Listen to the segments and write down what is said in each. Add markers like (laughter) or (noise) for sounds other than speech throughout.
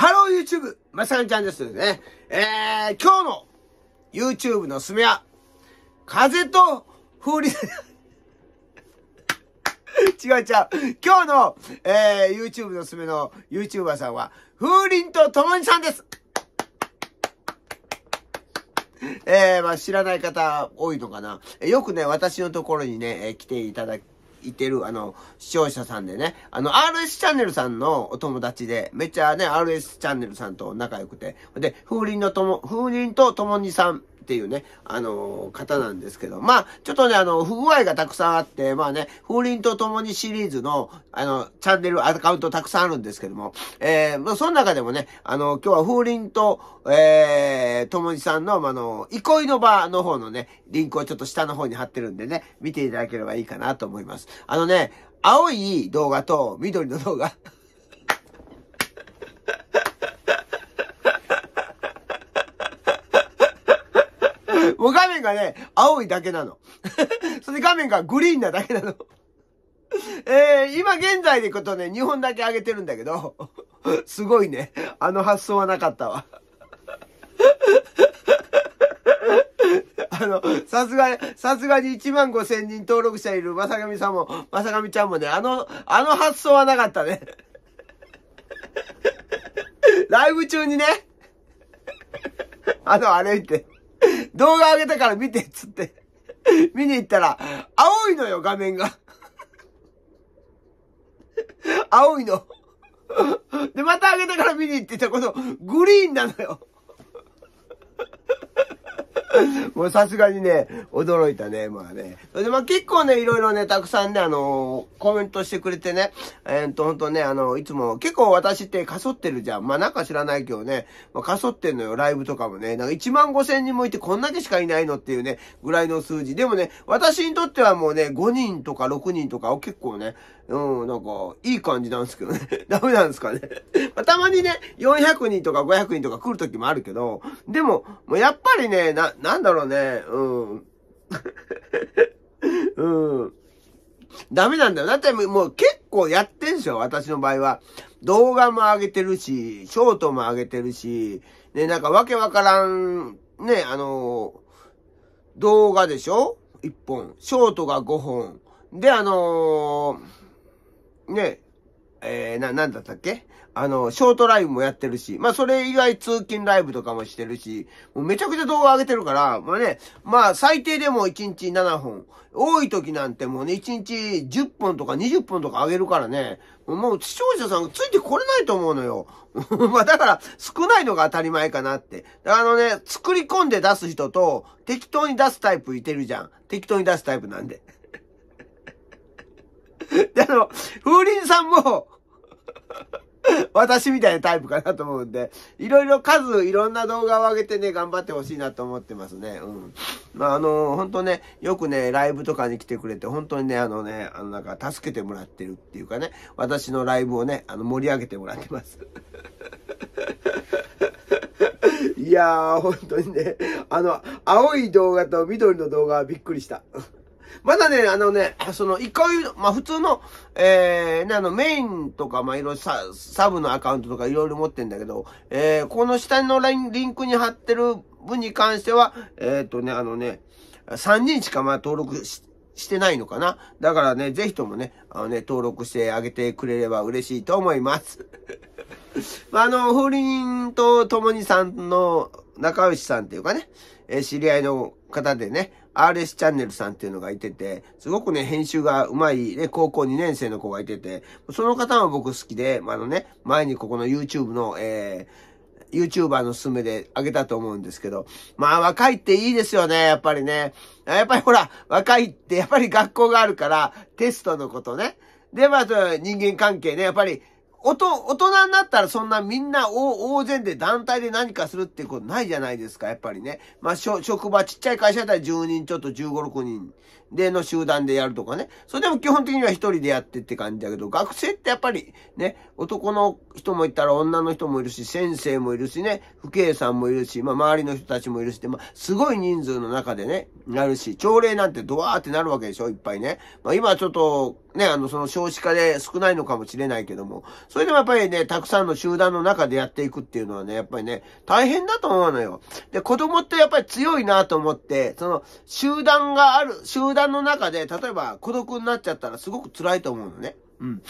ハロー YouTube! まさかみちゃんですね。えー、今日の YouTube のすめは、風と風鈴 (laughs) 違う違う。今日の、えー、YouTube のすめの YouTuber さんは、風鈴とともにさんですえー、まあ、知らない方多いのかな。よくね、私のところにね、来ていただく。いてる、あの、視聴者さんでね、あの、RS チャンネルさんのお友達で、めっちゃね、RS チャンネルさんと仲良くて、で、風鈴のとも、風鈴とともにさんっていうね、あの方なんですけど、まあ、ちょっとね、あの、不具合がたくさんあって、まあね、風鈴と共にシリーズの、あの、チャンネル、アカウントたくさんあるんですけども、えー、まあ、その中でもね、あの、今日は風鈴と、えー、共にさんの、まあの、憩いの場の方のね、リンクをちょっと下の方に貼ってるんでね、見ていただければいいかなと思います。あのね、青い動画と緑の動画面がね、青いだけなの。(laughs) それで画面がグリーンなだけなの。(laughs) えー、今現在でいくとね、2本だけ上げてるんだけど、(laughs) すごいね。あの発想はなかったわ。あの、さすが、さすがに1万5千人登録者いるまさがみさんも、まさがみちゃんもね、あの、あの発想はなかったね。ライブ中にね、あの、歩いて。動画上げたから見てっつって、(laughs) 見に行ったら、青いのよ、画面が。(laughs) 青いの。で、また上げたから見に行ってた、このグリーンなのよ。(laughs) もうさすがにね、驚いたね、まあね。それでまあ結構ね、いろいろね、たくさんね、あのー、コメントしてくれてね、えー、っと、ほんとね、あのー、いつも、結構私ってかそってるじゃん。まあなんか知らないけどね、まあかそってんのよ、ライブとかもね。なんか1万5千人もいてこんだけしかいないのっていうね、ぐらいの数字。でもね、私にとってはもうね、5人とか6人とかを結構ね、うん、なんか、いい感じなんですけどね。(laughs) ダメなんですかね。(laughs) まあ、たまにね、400人とか500人とか来る時もあるけど、でも、もうやっぱりね、な、なんだろうね、うん。(laughs) うん。ダメなんだよ。だってもう結構やってんすよ、私の場合は。動画も上げてるし、ショートも上げてるし、ね、なんかわけわからん、ね、あの動画でしょ ?1 本。ショートが5本。で、あのーね、えー、な、なんだったっけあの、ショートライブもやってるし、まあそれ以外通勤ライブとかもしてるし、もうめちゃくちゃ動画上げてるから、まあね、まあ最低でも1日7本、多い時なんてもうね、1日10本とか20本とか上げるからね、もう視聴者さんがついてこれないと思うのよ。(laughs) まあだから少ないのが当たり前かなって。あのね、作り込んで出す人と適当に出すタイプいてるじゃん。適当に出すタイプなんで。で、あの、風鈴さんも私みたいなタイプかなと思うんで、いろいろ数、いろんな動画を上げてね、頑張ってほしいなと思ってますね。うん。まあ、あの、本当ね、よくね、ライブとかに来てくれて、本当にね、あのね、あの、なんか、助けてもらってるっていうかね、私のライブをね、あの、盛り上げてもらってます。いやー、本当にね、あの、青い動画と緑の動画はびっくりした。まだね、あのね、その、一回、まあ普通の、えー、ね、あのメインとか、まあいろいろササブのアカウントとかいろいろ持ってんだけど、えー、この下のライン、リンクに貼ってる分に関しては、えー、っ、とね、あのね、3人しかまあ登録し、してないのかなだからね、ぜひともね、あのね、登録してあげてくれれば嬉しいと思います。(laughs) まあ、あの、風鈴とともにさんの仲良しさんっていうかね、え知り合いの方でね、RS チャンネルさんっていうのがいてて、すごくね、編集が上手い、ね、高校2年生の子がいてて、その方も僕好きで、あのね、前にここの YouTube の、えー、YouTuber の勧めであげたと思うんですけど、まあ若いっていいですよね、やっぱりね。やっぱりほら、若いってやっぱり学校があるから、テストのことね。で、まあ、人間関係ね、やっぱり、おと、大人になったらそんなみんな大勢で団体で何かするっていうことないじゃないですか、やっぱりね。まあ、職場、ちっちゃい会社だったら10人ちょっと15、6人。での集団でやるとかね。それでも基本的には一人でやってって感じだけど、学生ってやっぱりね、男の人もいたら女の人もいるし、先生もいるしね、父兄さんもいるし、まあ周りの人たちもいるし、まあすごい人数の中でね、なるし、朝礼なんてドワーってなるわけでしょ、いっぱいね。まあ今ちょっと、ね、あの、その少子化で少ないのかもしれないけども、それでもやっぱりね、たくさんの集団の中でやっていくっていうのはね、やっぱりね、大変だと思うのよ。で、子供ってやっぱり強いなと思って、その、集団がある、集団団の中で、例えば孤独になっちゃったらすごく辛いと思うのね。うん。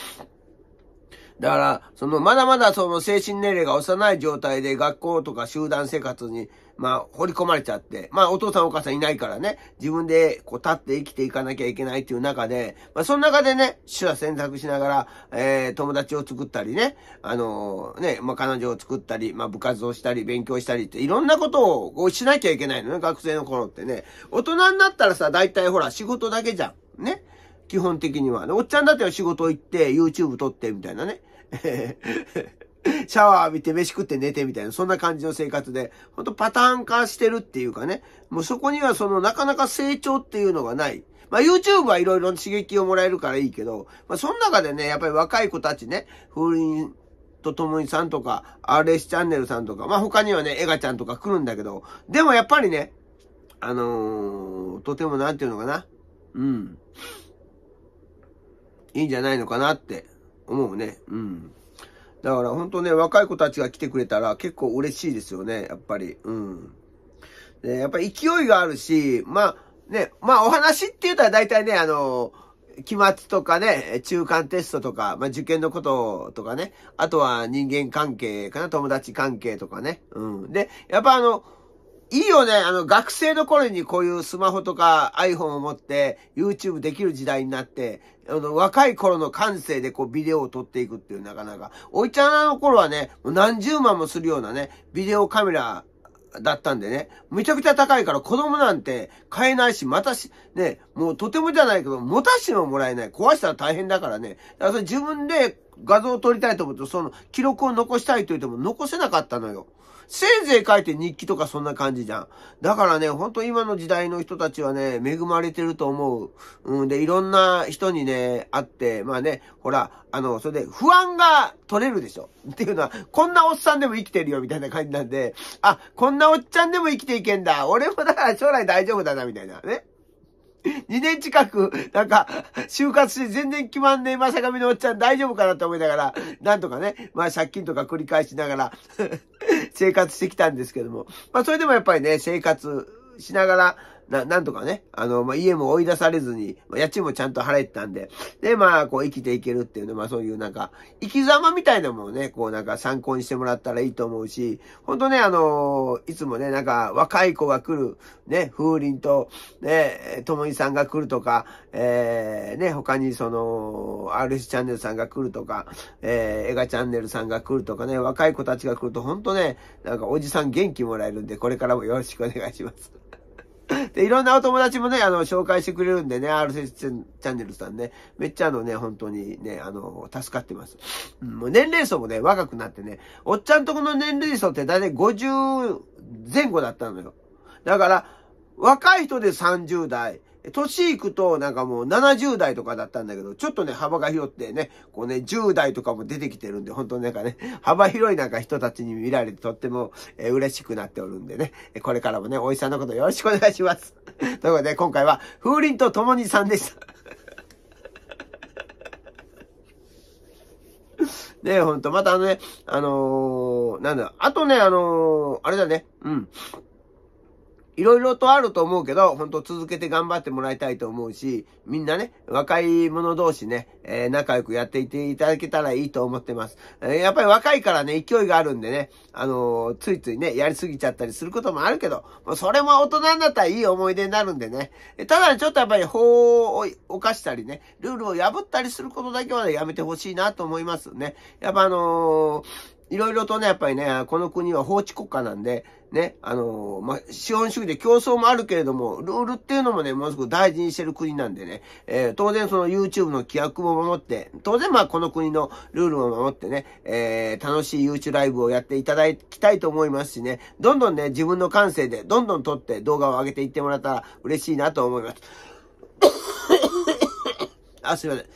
だから、その、まだまだその精神年齢が幼い状態で学校とか集団生活にまあ、掘り込まれちゃって、まあ、お父さんお母さんいないからね、自分で、こう、立って生きていかなきゃいけないっていう中で、まあ、その中でね、主は選択しながら、えー、友達を作ったりね、あのー、ね、まあ、彼女を作ったり、まあ、部活をしたり、勉強したりって、いろんなことをこう、しなきゃいけないのね、学生の頃ってね。大人になったらさ、大体ほら、仕事だけじゃん。ね。基本的には。おっちゃんだって仕事行って、YouTube 撮って、みたいなね。(laughs) (laughs) シャワー浴びて飯食って寝てみたいな、そんな感じの生活で、ほんとパターン化してるっていうかね、もうそこにはそのなかなか成長っていうのがない。まあ YouTube はいろいろ刺激をもらえるからいいけど、まあその中でね、やっぱり若い子たちね、風鈴とともにさんとか、RS チャンネルさんとか、まあ他にはね、エガちゃんとか来るんだけど、でもやっぱりね、あのー、とてもなんていうのかな、うん。いいんじゃないのかなって思うね。うん。だから本当ね、若い子たちが来てくれたら結構嬉しいですよね、やっぱり。うん。で、やっぱり勢いがあるし、まあ、ね、まあお話って言ったら大体ね、あの、期末とかね、中間テストとか、まあ、受験のこととかね、あとは人間関係かな、友達関係とかね。うん。で、やっぱあの、いいよね。あの、学生の頃にこういうスマホとか iPhone を持って YouTube できる時代になって、あの、若い頃の感性でこうビデオを撮っていくっていうなかなか。おいちゃんの頃はね、何十万もするようなね、ビデオカメラだったんでね、めちゃくちゃ高いから子供なんて買えないし、またし、ね、もうとてもじゃないけど、持たしてももらえない。壊したら大変だからね。だからそれ自分で画像を撮りたいと思うと、その記録を残したいと言っても残せなかったのよ。せいぜい書いて日記とかそんな感じじゃん。だからね、ほんと今の時代の人たちはね、恵まれてると思う。うん、で、いろんな人にね、会って、まあね、ほら、あの、それで不安が取れるでしょ。っていうのは、こんなおっさんでも生きてるよ、みたいな感じなんで、あ、こんなおっちゃんでも生きていけんだ。俺もだから将来大丈夫だな、みたいなね。2年近く、なんか、就活して全然決まんねえまさかみのおっちゃん大丈夫かなって思いながら、なんとかね、まあ借金とか繰り返しながら (laughs) 生活してきたんですけども、まあそれでもやっぱりね、生活しながら、な、なんとかね、あの、まあ、家も追い出されずに、まあ、家賃もちゃんと払えてたんで、で、まあ、こう生きていけるっていうね、まあそういうなんか、生き様みたいなものをね、こうなんか参考にしてもらったらいいと思うし、ほんとね、あの、いつもね、なんか若い子が来る、ね、風鈴と、ね、ともいさんが来るとか、えー、ね、他にその、RC チャンネルさんが来るとか、えー、映画チャンネルさんが来るとかね、若い子たちが来ると、ほんとね、なんかおじさん元気もらえるんで、これからもよろしくお願いします。で、いろんなお友達もね、あの、紹介してくれるんでね、RC チャンネルさんね、めっちゃあのね、本当にね、あの、助かってます。うん、もう年齢層もね、若くなってね、おっちゃんとこの年齢層って大体50前後だったのよ。だから、若い人で30代、年いくとなんかもう70代とかだったんだけど、ちょっとね、幅が広ってね、こうね、10代とかも出てきてるんで、本当なんかね、(laughs) 幅広いなんか人たちに見られてとっても、えー、嬉しくなっておるんでね、これからもね、おじさんのことよろしくお願いします。(laughs) ということで、今回は、風鈴と共にさんでした。(laughs) ねえ、ほんと、またね、あのー、なんだ、あとね、あのー、あれだね、うん。いろいろとあると思うけど、本当続けて頑張ってもらいたいと思うし、みんなね、若い者同士ね、えー、仲良くやっていていただけたらいいと思ってます。えー、やっぱり若いからね、勢いがあるんでね、あのー、ついついね、やりすぎちゃったりすることもあるけど、それも大人になったらいい思い出になるんでね。ただちょっとやっぱり法を犯したりね、ルールを破ったりすることだけはやめてほしいなと思いますね。やっぱあのーいろいろとね、やっぱりね、この国は法治国家なんで、ね、あのまあ、資本主義で競争もあるけれども、ルールっていうのもね、ものすごく大事にしてる国なんでね、えー、当然その YouTube の規約も守って、当然まあこの国のルールも守ってね、えー、楽しい YouTube ライブをやっていただきたいと思いますしね、どんどんね、自分の感性でどんどん撮って動画を上げていってもらったら嬉しいなと思います。(laughs) あ、すいません。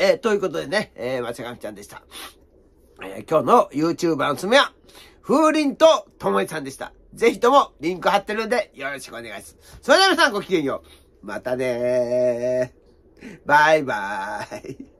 えー、ということでね、えー、まちがみちゃんでした。えー、今日の YouTube のつめは、風鈴とともえさんでした。ぜひともリンク貼ってるんでよろしくお願いします。それでは皆さんごきげんよう。またねー。バイバーイ。